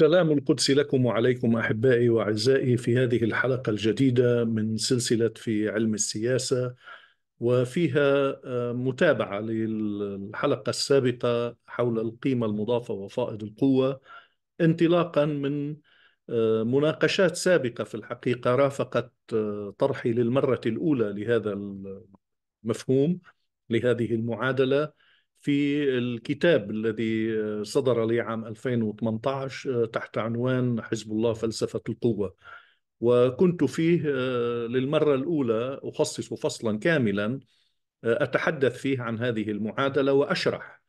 سلام القدس لكم وعليكم احبائي واعزائي في هذه الحلقه الجديده من سلسله في علم السياسه وفيها آه، متابعه للحلقه السابقه حول القيمه المضافه وفائض القوه انطلاقا من آه، مناقشات سابقه في الحقيقه رافقت آه، طرحي للمره الاولى لهذا المفهوم لهذه المعادله في الكتاب الذي صدر لي عام 2018 تحت عنوان حزب الله فلسفة القوة وكنت فيه آه، للمرة الأولى أخصص فصلا كاملا آه، أتحدث فيه عن هذه المعادلة وأشرح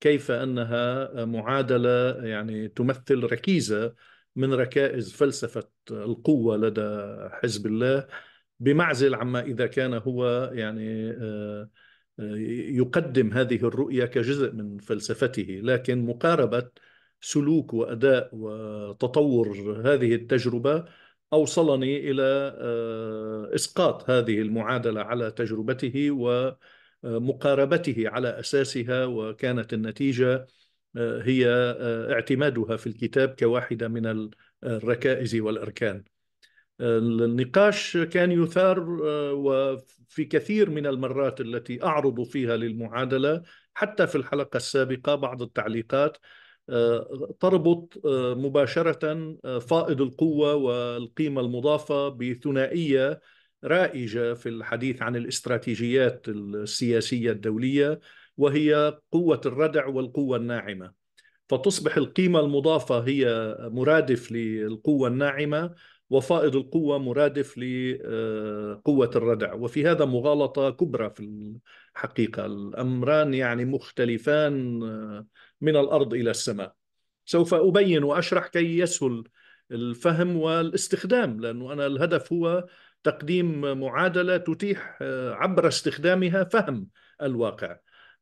كيف أنها معادلة يعني تمثل ركيزة من ركائز فلسفة القوة لدى حزب الله بمعزل عما إذا كان هو يعني آه يقدم هذه الرؤية كجزء من فلسفته لكن مقاربة سلوك وأداء وتطور هذه التجربة أوصلني إلى آه، إسقاط هذه المعادلة على تجربته ومقاربته على أساسها وكانت النتيجة آه، هي آه، اعتمادها في الكتاب كواحدة من الركائز والأركان النقاش كان يثار آه، وفي كثير من المرات التي أعرض فيها للمعادلة حتى في الحلقة السابقة بعض التعليقات آه، تربط آه، مباشرة فائض القوة والقيمة المضافة بثنائية رائجة في الحديث عن الاستراتيجيات السياسية الدولية وهي قوة الردع والقوة الناعمة فتصبح القيمة المضافة هي مرادف للقوة الناعمة وفائض القوة مرادف لقوة آه، الردع وفي هذا مغالطة كبرى في الحقيقة الأمران يعني مختلفان آه، من الأرض إلى السماء سوف أبين وأشرح كي يسهل الفهم والاستخدام لأنه أنا الهدف هو تقديم معادلة تتيح آه، عبر استخدامها فهم الواقع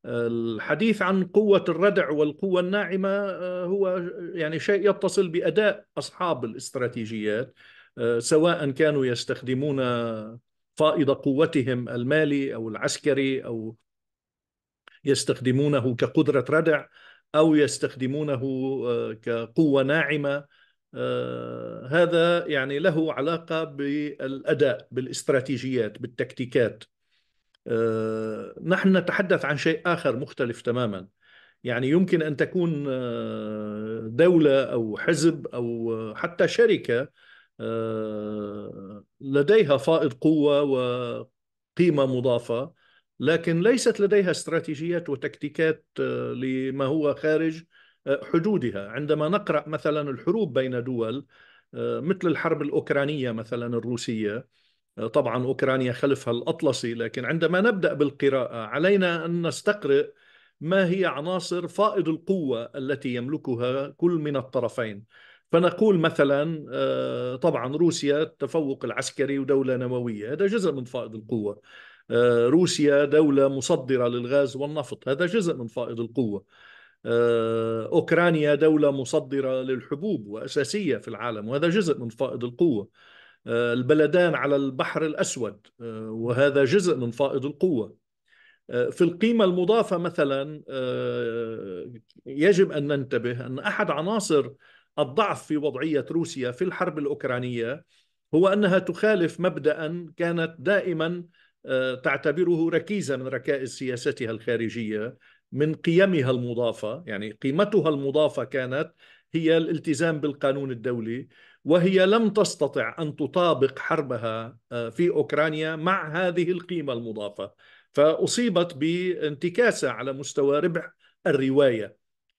الحديث عن قوة الردع والقوة الناعمة هو يعني شيء يتصل بأداء أصحاب الاستراتيجيات آه، سواء كانوا يستخدمون فائض قوتهم المالي او العسكري او يستخدمونه كقدره ردع او يستخدمونه آه، كقوه ناعمه آه، هذا يعني له علاقه بالاداء بالاستراتيجيات بالتكتيكات نحن نتحدث عن شيء اخر مختلف تماما يعني يمكن ان تكون دوله او حزب او حتى شركه آه، لديها فائض قوة وقيمة مضافة لكن ليست لديها استراتيجيات وتكتيكات آه، لما هو خارج آه، حدودها عندما نقرأ مثلا الحروب بين دول مثل الحرب الأوكرانية مثلا الروسية طبعا أوكرانيا خلفها الأطلسي لكن عندما نبدأ بالقراءة علينا أن نستقرئ ما هي عناصر فائض القوة التي يملكها كل من الطرفين فنقول مثلا آه، طبعا روسيا التفوق العسكري ودولة نووية هذا جزء من فائض القوة آه، روسيا دولة مصدرة للغاز والنفط هذا جزء من فائض القوة آه، أوكرانيا دولة مصدرة للحبوب وأساسية في العالم وهذا جزء من فائض القوة البلدان على البحر الأسود وهذا جزء من فائض القوة في القيمة المضافة مثلا يجب أن ننتبه أن أحد عناصر الضعف في وضعيه روسيا في الحرب الاوكرانيه هو انها تخالف مبدا كانت دائما آه، تعتبره ركيزه من ركائز سياستها الخارجيه من قيمها المضافه يعني قيمتها المضافه كانت هي الالتزام بالقانون الدولي وهي لم تستطع ان تطابق حربها آه، في اوكرانيا مع هذه القيمه المضافه فاصيبت بانتكاسه على مستوى ربح الروايه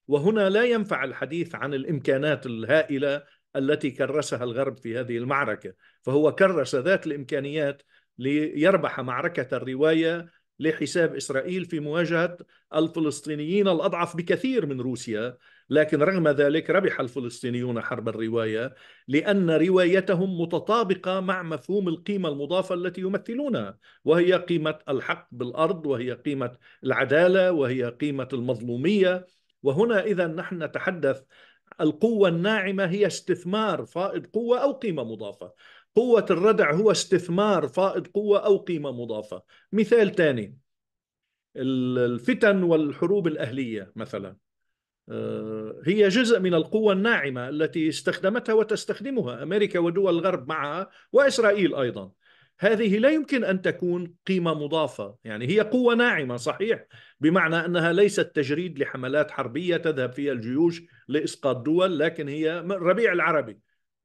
وهنا لا ينفع الحديث عن الامكانات الهائله التي كرسها الغرب في هذه المعركه فهو كرس ذات الامكانيات ليربح معركه الروايه لحساب اسرائيل في مواجهه الفلسطينيين الاضعف بكثير من روسيا لكن رغم ذلك ربح الفلسطينيون حرب الروايه لان روايتهم متطابقه مع مفهوم القيمه المضافه التي يمثلونها وهي قيمه الحق بالارض وهي قيمه العداله وهي قيمه المظلوميه وهنا إذا نحن نتحدث القوة الناعمة هي استثمار فائض قوة أو قيمة مضافة قوة الردع هو استثمار فائض قوة أو قيمة مضافة مثال ثاني الفتن والحروب الأهلية مثلا آه، هي جزء من القوة الناعمة التي استخدمتها وتستخدمها أمريكا ودول الغرب معها وإسرائيل أيضا هذه لا يمكن ان تكون قيمه مضافه، يعني هي قوه ناعمه صحيح، بمعنى انها ليست تجريد لحملات حربيه تذهب فيها الجيوش لاسقاط دول، لكن هي الربيع العربي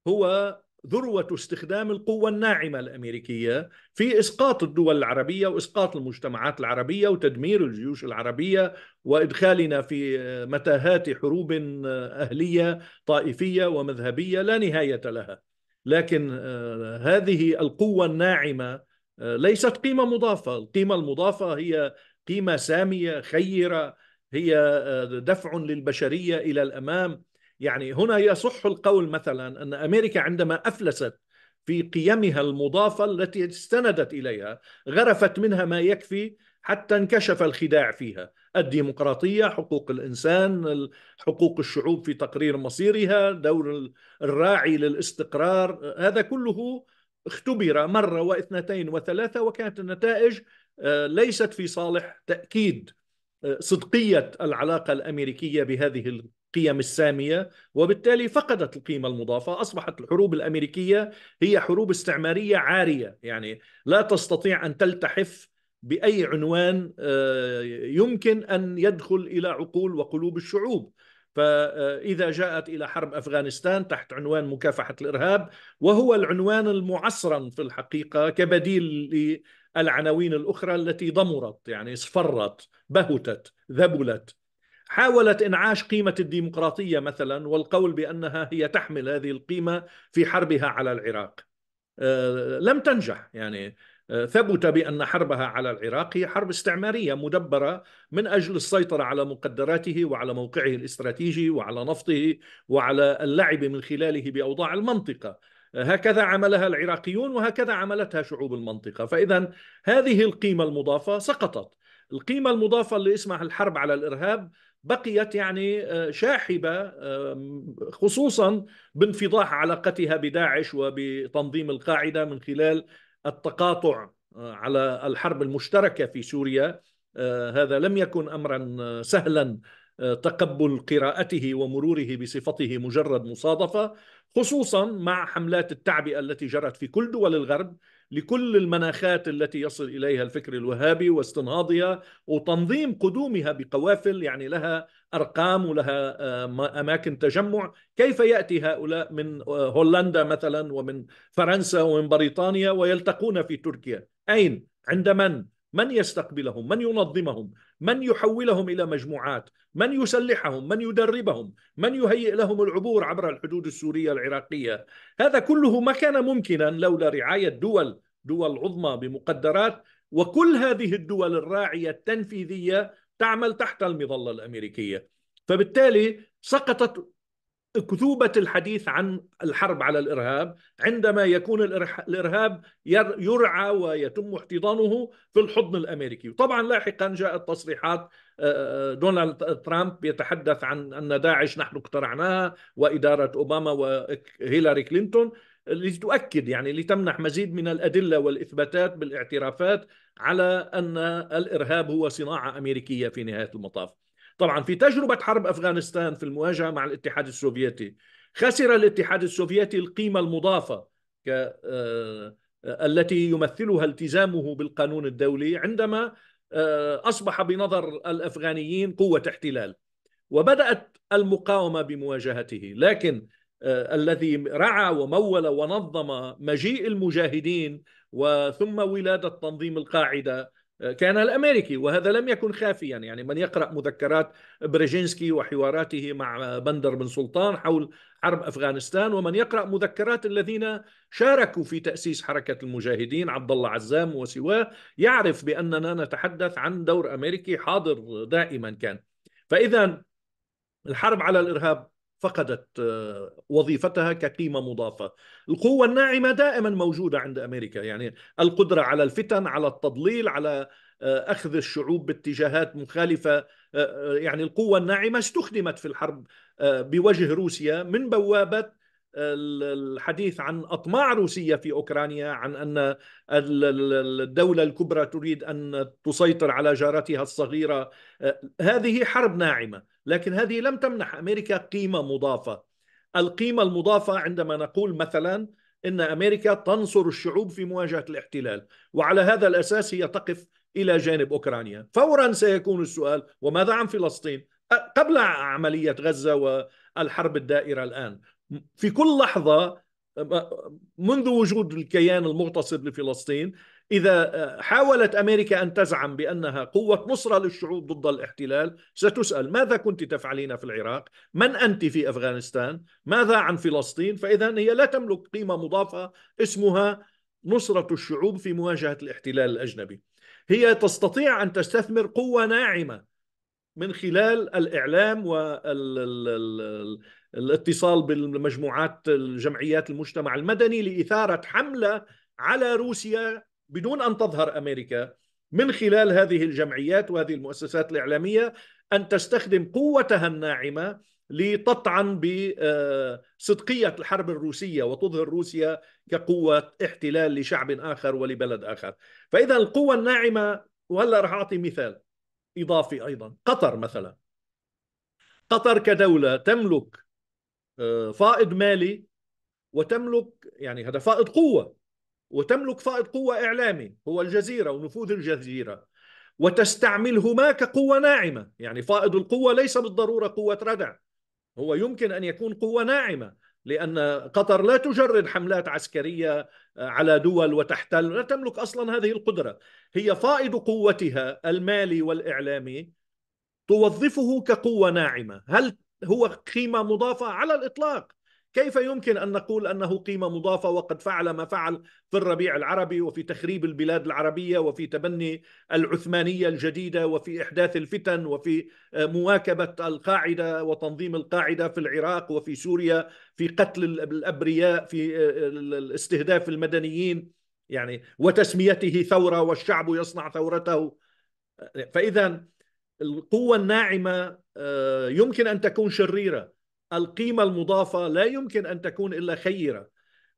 هو ذروه استخدام القوه الناعمه الامريكيه في اسقاط الدول العربيه واسقاط المجتمعات العربيه وتدمير الجيوش العربيه وادخالنا في آه، متاهات حروب آه، اهليه طائفيه ومذهبيه لا نهايه لها. لكن آه، هذه القوة الناعمة آه، ليست قيمة مضافة القيمة المضافة هي قيمة سامية خيرة هي آه، دفع للبشرية إلى الأمام يعني هنا يصح القول مثلا أن أمريكا عندما أفلست في قيمها المضافة التي استندت إليها غرفت منها ما يكفي حتى انكشف الخداع فيها الديمقراطية حقوق الإنسان حقوق الشعوب في تقرير مصيرها دور الراعي للاستقرار هذا كله اختبر مرة واثنتين وثلاثة وكانت النتائج آه، ليست في صالح تأكيد آه، صدقية العلاقة الأمريكية بهذه القيم السامية وبالتالي فقدت القيمة المضافة أصبحت الحروب الأمريكية هي حروب استعمارية عارية يعني لا تستطيع أن تلتحف باي عنوان آه، يمكن ان يدخل الى عقول وقلوب الشعوب فاذا جاءت الى حرب افغانستان تحت عنوان مكافحه الارهاب وهو العنوان المعصرا في الحقيقه كبديل للعناوين الاخرى التي ضمرت يعني اصفرت بهتت ذبلت حاولت انعاش قيمه الديمقراطيه مثلا والقول بانها هي تحمل هذه القيمه في حربها على العراق آه، لم تنجح يعني آه، ثبت بأن حربها على العراق هي حرب استعمارية مدبرة من أجل السيطرة على مقدراته وعلى موقعه الاستراتيجي وعلى نفطه وعلى اللعب من خلاله بأوضاع المنطقة آه، هكذا عملها العراقيون وهكذا عملتها شعوب المنطقة فإذا هذه القيمة المضافة سقطت القيمة المضافة اللي اسمها الحرب على الإرهاب بقيت يعني آه، شاحبه خصوصا بانفضاح علاقتها بداعش وبتنظيم القاعده من خلال التقاطع آه، على الحرب المشتركه في سوريا آه، هذا لم يكن امرا آه، سهلا تقبل قراءته ومروره بصفته مجرد مصادفه خصوصا مع حملات التعبئه التي جرت في كل دول الغرب لكل المناخات التي يصل اليها الفكر الوهابي واستنهاضها وتنظيم قدومها بقوافل يعني لها ارقام ولها آه، اماكن تجمع كيف ياتي هؤلاء من آه، هولندا مثلا ومن فرنسا ومن بريطانيا ويلتقون في تركيا اين عند من من يستقبلهم من ينظمهم من يحولهم الى مجموعات من يسلحهم من يدربهم من يهيئ لهم العبور عبر الحدود السوريه العراقيه هذا كله ما كان ممكنا لولا رعايه دول دول عظمى بمقدرات وكل هذه الدول الراعيه التنفيذيه تعمل تحت المظله الامريكيه فبالتالي سقطت كذوبة الحديث عن الحرب على الإرهاب عندما يكون الإرهاب يرعى ويتم احتضانه في الحضن الأمريكي طبعا لاحقا جاءت تصريحات آه، آه، دونالد ترامب يتحدث عن أن داعش نحن اقترعناها وإدارة أوباما وهيلاري كلينتون لتؤكد يعني لتمنح مزيد من الأدلة والإثباتات بالاعترافات على أن الإرهاب هو صناعة أمريكية في نهاية المطاف طبعا في تجربة حرب أفغانستان في المواجهة مع الاتحاد السوفيتي خسر الاتحاد السوفيتي القيمة المضافة ك آه، التي يمثلها التزامه بالقانون الدولي عندما آه، اصبح بنظر الافغانيين قوه احتلال وبدات المقاومه بمواجهته لكن آه، الذي رعى ومول ونظم مجيء المجاهدين وثم ولاده تنظيم القاعده آه، كان الامريكي وهذا لم يكن خافيا يعني من يقرا مذكرات بريجينسكي وحواراته مع بندر بن سلطان حول حرب افغانستان ومن يقرا مذكرات الذين شاركوا في تاسيس حركه المجاهدين عبد الله عزام وسواه يعرف باننا نتحدث عن دور امريكي حاضر دائما كان فاذا الحرب على الارهاب فقدت آه، وظيفتها كقيمه مضافه. القوه الناعمه دائما موجوده عند امريكا، يعني القدره على الفتن، على التضليل، على آه، اخذ الشعوب باتجاهات مخالفه، آه، يعني القوه الناعمه استخدمت في الحرب بوجه روسيا من بوابه الحديث عن اطماع روسيه في اوكرانيا عن ان الدوله الكبرى تريد ان تسيطر على جارتها الصغيره أه، هذه حرب ناعمه لكن هذه لم تمنح امريكا قيمه مضافه القيمه المضافه عندما نقول مثلا ان امريكا تنصر الشعوب في مواجهه الاحتلال وعلى هذا الاساس هي تقف الى جانب اوكرانيا فورا سيكون السؤال وماذا عن فلسطين أه، قبل عمليه غزه والحرب الدائره الان في كل لحظه منذ وجود الكيان المغتصب لفلسطين اذا حاولت امريكا ان تزعم بانها قوه نصره للشعوب ضد الاحتلال ستسال ماذا كنت تفعلين في العراق؟ من انت في افغانستان؟ ماذا عن فلسطين؟ فاذا هي لا تملك قيمه مضافه اسمها نصره الشعوب في مواجهه الاحتلال الاجنبي. هي تستطيع ان تستثمر قوه ناعمه من خلال الاعلام وال الاتصال بالمجموعات الجمعيات المجتمع المدني لإثارة حملة على روسيا بدون أن تظهر أمريكا من خلال هذه الجمعيات وهذه المؤسسات الإعلامية أن تستخدم قوتها الناعمة لتطعن بصدقية الحرب الروسية وتظهر روسيا كقوة احتلال لشعب آخر ولبلد آخر فإذا القوة الناعمة وهلا رح أعطي مثال إضافي أيضا قطر مثلا قطر كدولة تملك آه، فائض مالي وتملك يعني هذا فائض قوه وتملك فائض قوه اعلامي هو الجزيره ونفوذ الجزيره وتستعملهما كقوه ناعمه يعني فائض القوه ليس بالضروره قوه ردع هو يمكن ان يكون قوه ناعمه لان قطر لا تجرد حملات عسكريه آه، على دول وتحتل لا تملك اصلا هذه القدره هي فائض قوتها المالي والاعلامي توظفه كقوه ناعمه هل هو قيمه مضافه على الاطلاق كيف يمكن ان نقول انه قيمه مضافه وقد فعل ما فعل في الربيع العربي وفي تخريب البلاد العربيه وفي تبني العثمانيه الجديده وفي احداث الفتن وفي آه، مواكبه القاعده وتنظيم القاعده في العراق وفي سوريا في قتل الابرياء في آه، استهداف المدنيين يعني وتسميته ثوره والشعب يصنع ثورته آه، فاذا القوة الناعمة آه، يمكن أن تكون شريرة القيمة المضافة لا يمكن أن تكون إلا خيرة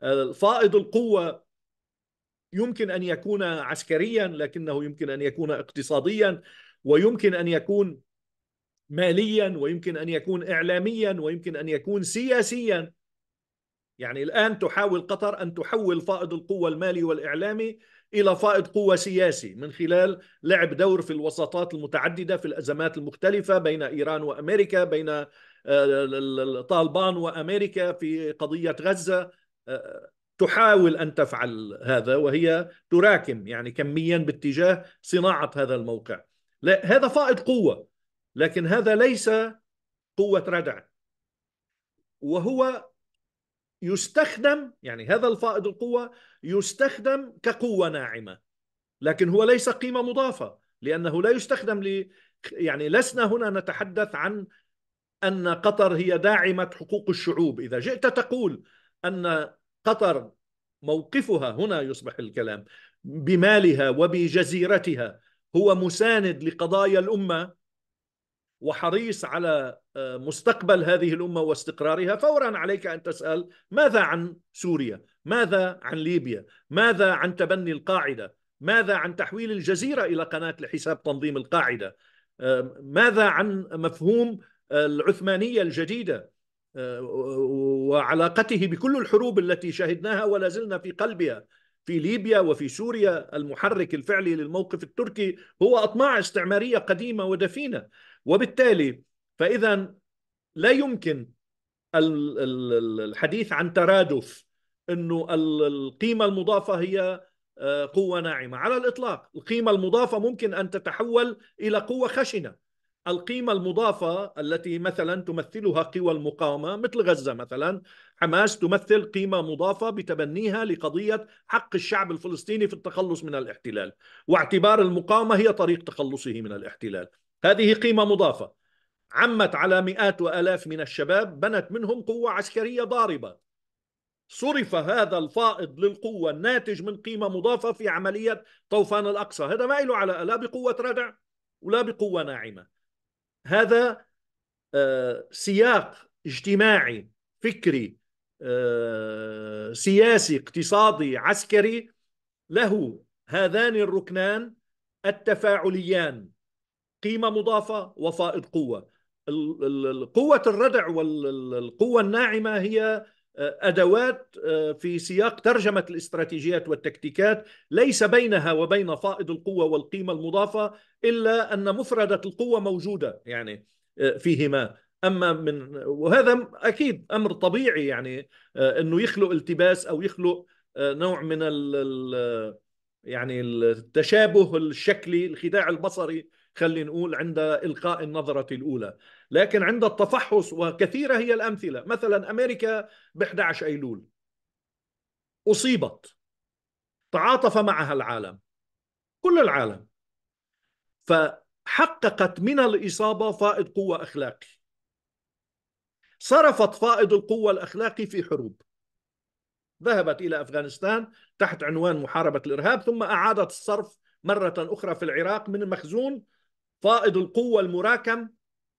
آه، فائض القوة يمكن أن يكون عسكريا لكنه يمكن أن يكون اقتصاديا ويمكن أن يكون ماليا ويمكن أن يكون إعلاميا ويمكن أن يكون سياسيا يعني الآن تحاول قطر أن تحول فائض القوة المالي والإعلامي الى فائض قوه سياسي من خلال لعب دور في الوساطات المتعدده في الازمات المختلفه بين ايران وامريكا بين آه، طالبان وامريكا في قضيه غزه آه، تحاول ان تفعل هذا وهي تراكم يعني كميا باتجاه صناعه هذا الموقع لا هذا فائض قوه لكن هذا ليس قوه ردع وهو يستخدم يعني هذا الفائض القوة يستخدم كقوة ناعمة لكن هو ليس قيمة مضافة لأنه لا يستخدم ل يعني لسنا هنا نتحدث عن أن قطر هي داعمة حقوق الشعوب إذا جئت تقول أن قطر موقفها هنا يصبح الكلام بمالها وبجزيرتها هو مساند لقضايا الأمة وحريص على آه، مستقبل هذه الامه واستقرارها فورا عليك ان تسال ماذا عن سوريا؟ ماذا عن ليبيا؟ ماذا عن تبني القاعده؟ ماذا عن تحويل الجزيره الى قناه لحساب تنظيم القاعده؟ آه، ماذا عن مفهوم آه، العثمانيه الجديده؟ وعلاقته بكل الحروب التي شهدناها ولا زلنا في قلبها في ليبيا وفي سوريا المحرك الفعلي للموقف التركي هو اطماع استعماريه قديمه ودفينه وبالتالي فاذا لا يمكن الحديث عن ترادف انه القيمه المضافه هي آه، قوه ناعمه على الاطلاق القيمه المضافه ممكن ان تتحول الى قوه خشنه القيمة المضافة التي مثلا تمثلها قوى المقاومة مثل غزة مثلا حماس تمثل قيمة مضافة بتبنيها لقضية حق الشعب الفلسطيني في التخلص من الاحتلال واعتبار المقاومة هي طريق تخلصه من الاحتلال هذه قيمة مضافة عمت على مئات وآلاف من الشباب بنت منهم قوة عسكرية ضاربة صرف هذا الفائض للقوة الناتج من قيمة مضافة في عملية طوفان الأقصى هذا ما له علاقة لا بقوة ردع ولا بقوة ناعمة هذا آه، سياق اجتماعي فكري آه، سياسي اقتصادي عسكري له هذان الركنان التفاعليان قيمة مضافة وفائض قوة قوة الردع والقوة الناعمة هي آه، أدوات آه، في سياق ترجمة الاستراتيجيات والتكتيكات ليس بينها وبين فائض القوة والقيمة المضافة إلا أن مفردة القوة موجودة يعني آه، فيهما اما من وهذا اكيد امر طبيعي يعني انه يخلق التباس او يخلق نوع من الـ يعني التشابه الشكلي الخداع البصري خلينا نقول عند إلقاء النظرة الأولى لكن عند التفحص وكثيرة هي الأمثلة مثلا أمريكا ب 11 أيلول أصيبت تعاطف معها العالم كل العالم فحققت من الإصابة فائض قوة أخلاقي صرفت فائض القوة الأخلاقي في حروب ذهبت إلى أفغانستان تحت عنوان محاربة الإرهاب ثم أعادت الصرف مرة أخرى في العراق من المخزون فائض القوة المراكم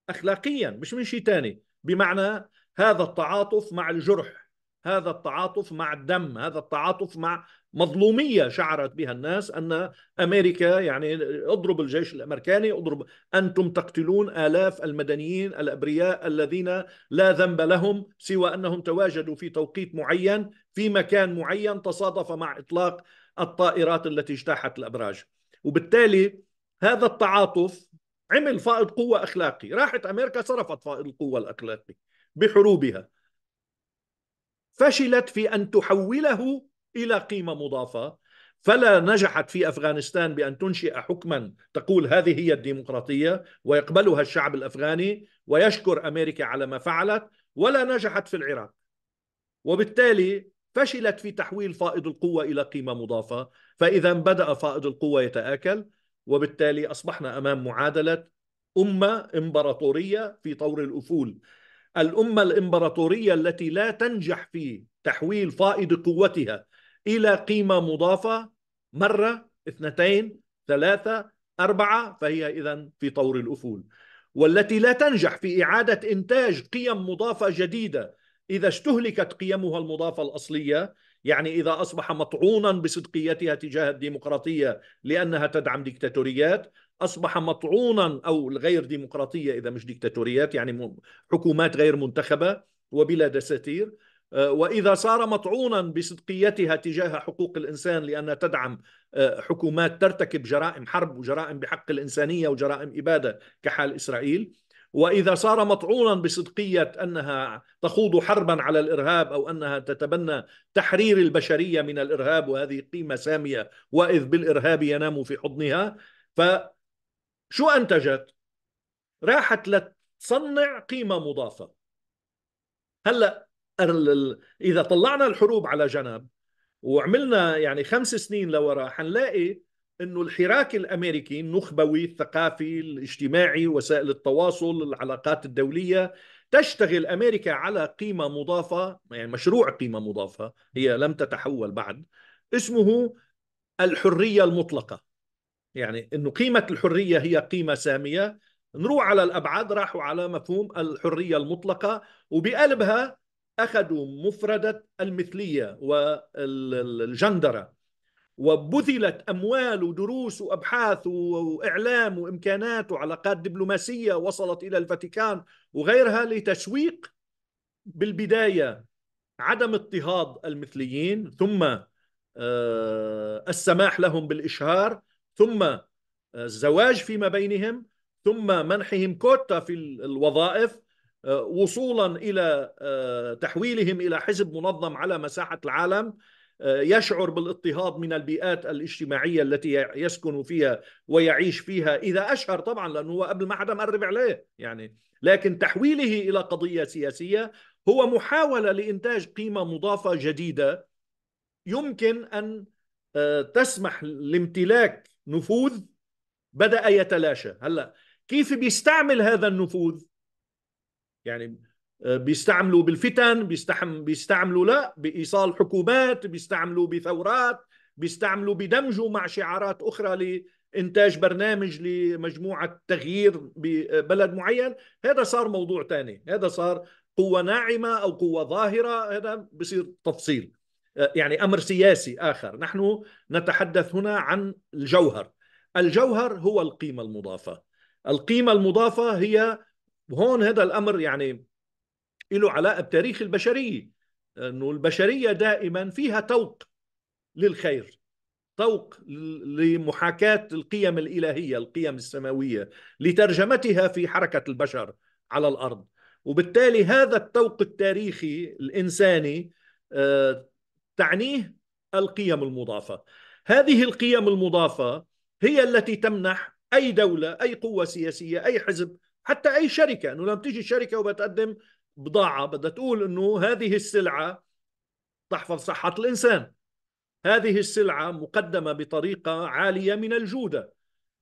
أخلاقيا مش من شيء تاني بمعنى هذا التعاطف مع الجرح هذا التعاطف مع الدم هذا التعاطف مع مظلومية شعرت بها الناس أن أمريكا يعني اضرب الجيش الأمريكاني اضرب أنتم تقتلون آلاف المدنيين الأبرياء الذين لا ذنب لهم سوى أنهم تواجدوا في توقيت معين في مكان معين تصادف مع إطلاق الطائرات التي اجتاحت الأبراج وبالتالي هذا التعاطف عمل فائض قوة أخلاقي راحت أمريكا صرفت فائض القوة الأخلاقي بحروبها فشلت في أن تحوله إلى قيمة مضافة فلا نجحت في أفغانستان بأن تنشئ حكما تقول هذه هي الديمقراطية ويقبلها الشعب الأفغاني ويشكر أمريكا على ما فعلت ولا نجحت في العراق وبالتالي فشلت في تحويل فائض القوة إلى قيمة مضافة فإذا بدأ فائض القوة يتآكل وبالتالي أصبحنا أمام معادلة أمة إمبراطورية في طور الأفول الأمة الإمبراطورية التي لا تنجح في تحويل فائض قوتها إلى قيمة مضافة مرة اثنتين ثلاثة أربعة فهي إذا في طور الأفول والتي لا تنجح في إعادة إنتاج قيم مضافة جديدة إذا استهلكت قيمها المضافة الأصلية يعني إذا أصبح مطعونا بصدقيتها تجاه الديمقراطية لأنها تدعم ديكتاتوريات أصبح مطعونا أو غير ديمقراطية إذا مش ديكتاتوريات يعني حكومات غير منتخبة وبلا دساتير آه، وإذا صار مطعونا بصدقيتها تجاه حقوق الإنسان لأنها تدعم آه، حكومات ترتكب جرائم حرب وجرائم بحق الإنسانية وجرائم إبادة كحال إسرائيل واذا صار مطعونا بصدقيه انها تخوض حربا على الارهاب او انها تتبنى تحرير البشريه من الارهاب وهذه قيمه ساميه واذ بالارهاب ينام في حضنها فشو انتجت؟ راحت لتصنع قيمه مضافه هلا اذا طلعنا الحروب على جنب وعملنا يعني خمس سنين لورا حنلاقي انه الحراك الامريكي النخبوي الثقافي الاجتماعي وسائل التواصل العلاقات الدوليه تشتغل امريكا على قيمه مضافه يعني مشروع قيمه مضافه هي لم تتحول بعد اسمه الحريه المطلقه يعني انه قيمه الحريه هي قيمه ساميه نروح على الابعاد راحوا على مفهوم الحريه المطلقه وبقلبها اخذوا مفرده المثليه والجندره وبذلت اموال ودروس وابحاث واعلام وامكانات وعلاقات دبلوماسيه وصلت الى الفاتيكان وغيرها لتشويق بالبدايه عدم اضطهاد المثليين ثم آه، السماح لهم بالاشهار ثم آه، الزواج فيما بينهم ثم منحهم كوتا في الوظائف آه، وصولا الى تحويلهم الى حزب منظم على مساحه العالم آه، يشعر بالاضطهاد من البيئات الاجتماعية التي يسكن فيها ويعيش فيها إذا أشهر طبعا لأنه هو قبل ما حدا مقرب عليه يعني لكن تحويله إلى قضية سياسية هو محاولة لإنتاج قيمة مضافة جديدة يمكن أن آه، تسمح لامتلاك نفوذ بدأ يتلاشى هلا كيف بيستعمل هذا النفوذ يعني آه، بيستعملوا بالفتن بيستعملوا, بيستعملوا لا بإيصال حكومات بيستعملوا بثورات بيستعملوا بدمجوا مع شعارات أخرى لإنتاج برنامج لمجموعة تغيير ببلد آه، معين هذا صار موضوع ثاني هذا صار قوة ناعمة أو قوة ظاهرة هذا بصير تفصيل آه، يعني أمر سياسي آخر نحن نتحدث هنا عن الجوهر الجوهر هو القيمة المضافة القيمة المضافة هي هون هذا الأمر يعني له علاقه بتاريخ البشريه انه البشريه دائما فيها توق للخير طوق لمحاكاه القيم الالهيه القيم السماويه لترجمتها في حركه البشر على الارض وبالتالي هذا التوق التاريخي الانساني آه، تعنيه القيم المضافه هذه القيم المضافه هي التي تمنح اي دوله اي قوه سياسيه اي حزب حتى اي شركه انه لما تيجي شركه وبتقدم بضاعه بدها تقول انه هذه السلعه تحفظ صحه الانسان هذه السلعه مقدمه بطريقه عاليه من الجوده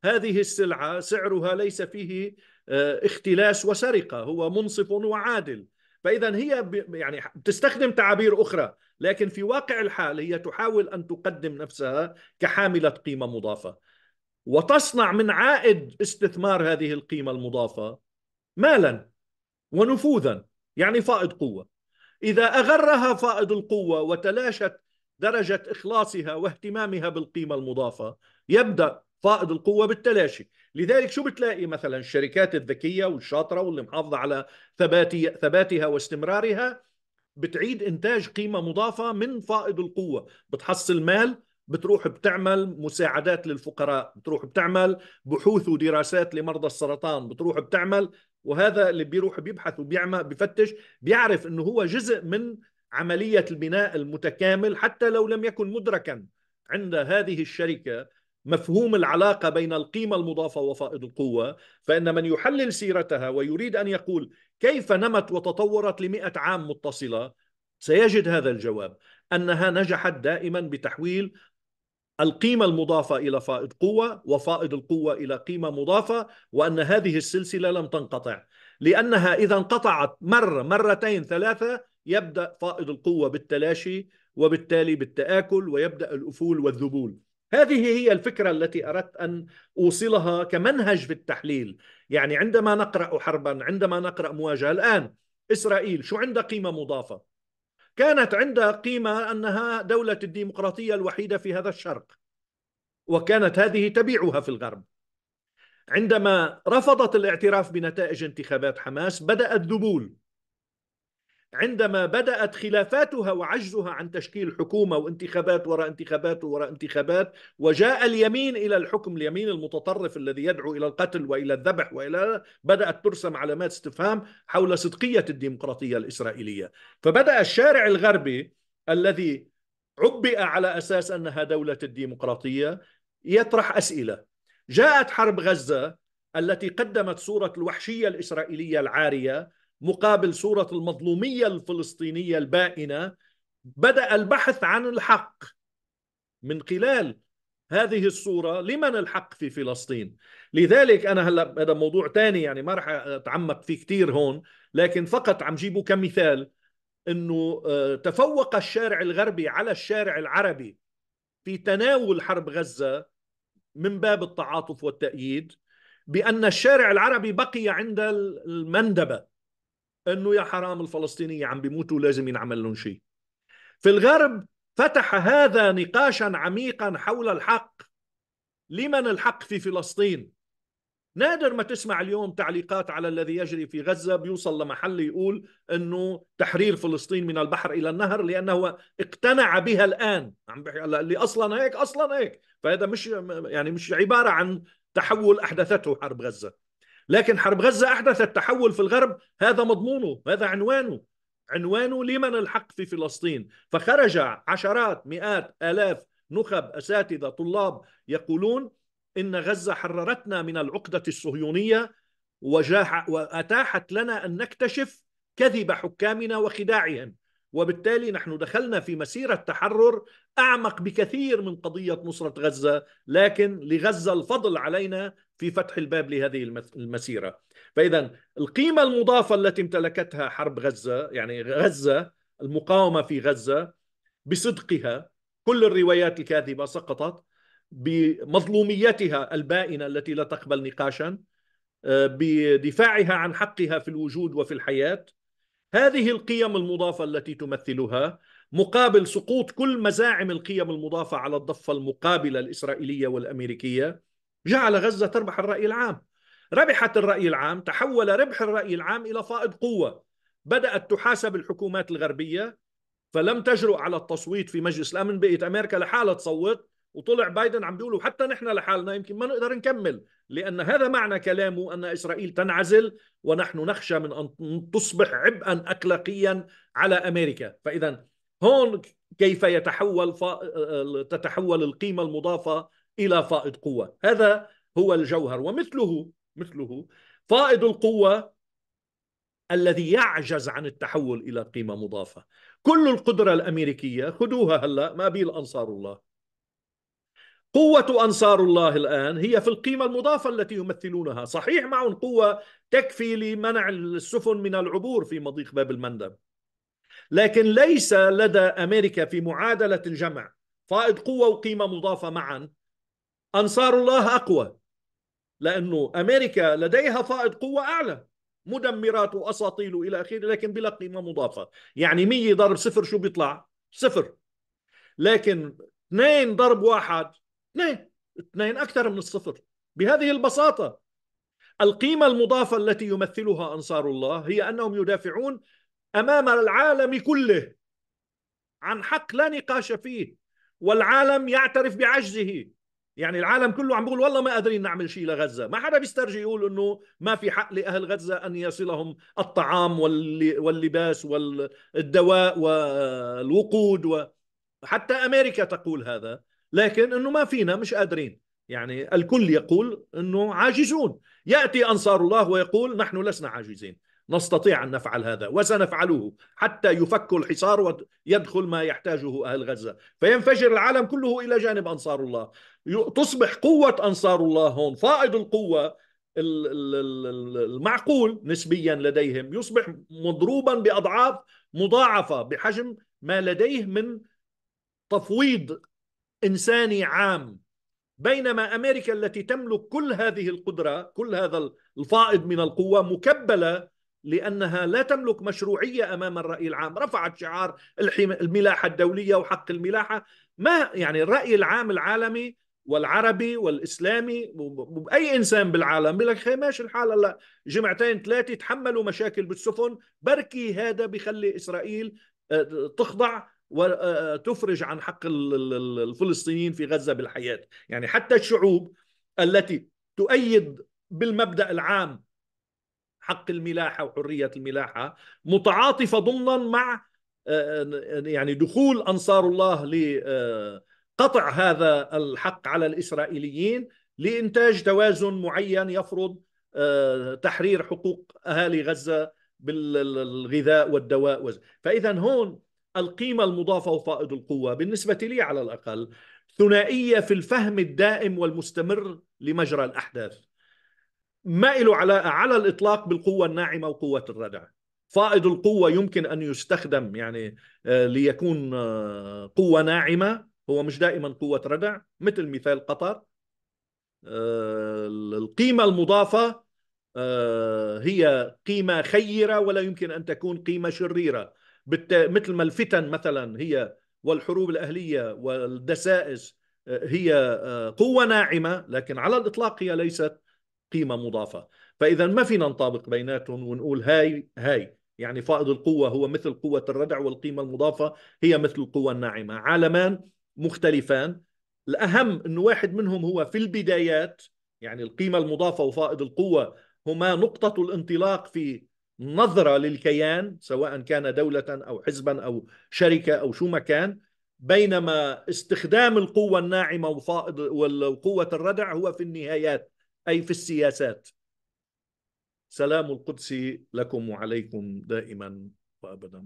هذه السلعه سعرها ليس فيه آه، اختلاس وسرقه هو منصف وعادل فاذا هي يعني تستخدم تعابير اخرى لكن في واقع الحال هي تحاول ان تقدم نفسها كحامله قيمه مضافه وتصنع من عائد استثمار هذه القيمه المضافه مالا ونفوذا يعني فائض قوة إذا أغرها فائض القوة وتلاشت درجة إخلاصها واهتمامها بالقيمة المضافة يبدأ فائض القوة بالتلاشي لذلك شو بتلاقي مثلا الشركات الذكية والشاطرة واللي محافظة على ثباتها واستمرارها بتعيد إنتاج قيمة مضافة من فائض القوة بتحصل مال بتروح بتعمل مساعدات للفقراء بتروح بتعمل بحوث ودراسات لمرضى السرطان بتروح بتعمل وهذا اللي بيروح بيبحث وبيعمل بيفتش بيعرف انه هو جزء من عملية البناء المتكامل حتى لو لم يكن مدركا عند هذه الشركة مفهوم العلاقة بين القيمة المضافة وفائض القوة فإن من يحلل سيرتها ويريد أن يقول كيف نمت وتطورت لمئة عام متصلة سيجد هذا الجواب أنها نجحت دائما بتحويل القيمة المضافة إلى فائض قوة وفائض القوة إلى قيمة مضافة وأن هذه السلسلة لم تنقطع لأنها إذا انقطعت مرة مرتين ثلاثة يبدأ فائض القوة بالتلاشي وبالتالي بالتآكل ويبدأ الأفول والذبول هذه هي الفكرة التي أردت أن أوصلها كمنهج في التحليل يعني عندما نقرأ حربا عندما نقرأ مواجهة الآن إسرائيل شو عندها قيمة مضافة كانت عندها قيمة أنها دولة الديمقراطية الوحيدة في هذا الشرق وكانت هذه تبيعها في الغرب عندما رفضت الاعتراف بنتائج انتخابات حماس بدأ الذبول عندما بدأت خلافاتها وعجزها عن تشكيل حكومة وانتخابات وراء انتخابات وراء انتخابات وجاء اليمين إلى الحكم اليمين المتطرف الذي يدعو إلى القتل وإلى الذبح وإلى بدأت ترسم علامات استفهام حول صدقية الديمقراطية الإسرائيلية فبدأ الشارع الغربي الذي عبئ على أساس أنها دولة الديمقراطية يطرح أسئلة جاءت حرب غزة التي قدمت صورة الوحشية الإسرائيلية العارية مقابل صورة المظلومية الفلسطينية البائنة بدأ البحث عن الحق من خلال هذه الصورة لمن الحق في فلسطين لذلك أنا هلا هذا موضوع تاني يعني ما رح أتعمق فيه كتير هون لكن فقط عم جيبه كمثال أنه آه، تفوق الشارع الغربي على الشارع العربي في تناول حرب غزة من باب التعاطف والتأييد بأن الشارع العربي بقي عند المندبة انه يا حرام الفلسطينيه عم بيموتوا لازم ينعمل لهم شيء في الغرب فتح هذا نقاشا عميقا حول الحق لمن الحق في فلسطين نادر ما تسمع اليوم تعليقات على الذي يجري في غزة بيوصل لمحل يقول أنه تحرير فلسطين من البحر إلى النهر لأنه اقتنع بها الآن عم بحكي اللي أصلا هيك أصلا هيك فهذا مش يعني مش عبارة عن تحول أحدثته حرب غزة لكن حرب غزة أحدثت تحول في الغرب هذا مضمونه هذا عنوانه عنوانه لمن الحق في فلسطين فخرج عشرات مئات آلاف نخب أساتذة طلاب يقولون إن غزة حررتنا من العقدة الصهيونية وجاح وأتاحت لنا أن نكتشف كذب حكامنا وخداعهم وبالتالي نحن دخلنا في مسيرة تحرر أعمق بكثير من قضية نصرة غزة لكن لغزة الفضل علينا في فتح الباب لهذه المسيرة فإذا القيمة المضافة التي امتلكتها حرب غزة يعني غزة المقاومة في غزة بصدقها كل الروايات الكاذبة سقطت بمظلوميتها البائنة التي لا تقبل نقاشا آه، بدفاعها عن حقها في الوجود وفي الحياة هذه القيم المضافة التي تمثلها مقابل سقوط كل مزاعم القيم المضافة على الضفة المقابلة الإسرائيلية والأمريكية جعل غزة تربح الرأي العام ربحت الرأي العام تحول ربح الرأي العام إلى فائض قوة بدأت تحاسب الحكومات الغربية فلم تجرؤ على التصويت في مجلس الأمن بقيت أمريكا لحالها تصوت وطلع بايدن عم بيقولوا حتى نحن لحالنا يمكن ما نقدر نكمل لأن هذا معنى كلامه أن إسرائيل تنعزل ونحن نخشى من أن تصبح عبئا أخلاقيا على أمريكا فإذا هون كيف يتحول ف... تتحول القيمة المضافة إلى فائض قوة هذا هو الجوهر ومثله مثله فائض القوة الذي يعجز عن التحول إلى قيمة مضافة كل القدرة الأمريكية خدوها هلأ ما بيل أنصار الله قوة أنصار الله الآن هي في القيمة المضافة التي يمثلونها صحيح معهم قوة تكفي لمنع السفن من العبور في مضيق باب المندب لكن ليس لدى أمريكا في معادلة الجمع فائض قوة وقيمة مضافة معا أنصار الله أقوى لأنه أمريكا لديها فائض قوة أعلى مدمرات وأساطيل إلى آخره لكن بلا قيمة مضافة يعني 100 ضرب صفر شو بيطلع؟ صفر لكن اثنين ضرب واحد اثنين اثنين أكثر من الصفر بهذه البساطة القيمة المضافة التي يمثلها أنصار الله هي أنهم يدافعون أمام العالم كله عن حق لا نقاش فيه والعالم يعترف بعجزه يعني العالم كله عم بيقول والله ما قادرين نعمل شيء لغزه، ما حدا بيسترجي يقول انه ما في حق لاهل غزه ان يصلهم الطعام واللباس والدواء والوقود وحتى امريكا تقول هذا، لكن انه ما فينا مش قادرين يعني الكل يقول انه عاجزون ياتي انصار الله ويقول نحن لسنا عاجزين نستطيع ان نفعل هذا وسنفعله حتى يفك الحصار ويدخل ما يحتاجه اهل غزه فينفجر العالم كله الى جانب انصار الله تصبح قوه انصار الله هون فائض القوه المعقول نسبيا لديهم يصبح مضروبا باضعاف مضاعفه بحجم ما لديه من تفويض انساني عام بينما امريكا التي تملك كل هذه القدره كل هذا الفائض من القوه مكبله لانها لا تملك مشروعيه امام الراي العام، رفعت شعار الملاحه الدوليه وحق الملاحه، ما يعني الراي العام العالمي والعربي والاسلامي اي انسان بالعالم بيقول لك ماشي الحال هلا جمعتين ثلاثه تحملوا مشاكل بالسفن، بركي هذا بخلي اسرائيل آه، تخضع وتفرج آه، عن حق الفلسطينيين في غزة بالحياة يعني حتى الشعوب التي تؤيد بالمبدأ العام حق الملاحة وحرية الملاحة متعاطفة ضمنا مع آه، آه، يعني دخول أنصار الله لقطع هذا الحق على الإسرائيليين لإنتاج توازن معين يفرض تحرير حقوق أهالي غزة بالغذاء والدواء فإذا هون القيمة المضافة وفائض القوة بالنسبة لي على الأقل ثنائية في الفهم الدائم والمستمر لمجرى الأحداث ما له علاقة على الإطلاق بالقوة الناعمة وقوة الردع فائض القوة يمكن أن يستخدم يعني آه، ليكون آه، قوة ناعمة هو مش دائما قوة ردع مثل مثال قطر آه، القيمة المضافة هي قيمة خيرة ولا يمكن أن تكون قيمة شريرة بالت... مثل ما الفتن مثلا هي والحروب الأهلية والدسائس آه، هي آه، قوة ناعمة لكن على الإطلاق هي ليست قيمة مضافة فإذا ما فينا نطابق بيناتهم ونقول هاي هاي يعني فائض القوة هو مثل قوة الردع والقيمة المضافة هي مثل القوة الناعمة عالمان مختلفان الأهم أن واحد منهم هو في البدايات يعني القيمة المضافة وفائض القوة هما نقطة الانطلاق في نظرة للكيان سواء كان دولة أو حزبا أو شركة أو شو ما كان بينما استخدام القوة الناعمة وقوة الردع هو في النهايات أي في السياسات سلام القدس لكم وعليكم دائما وأبدا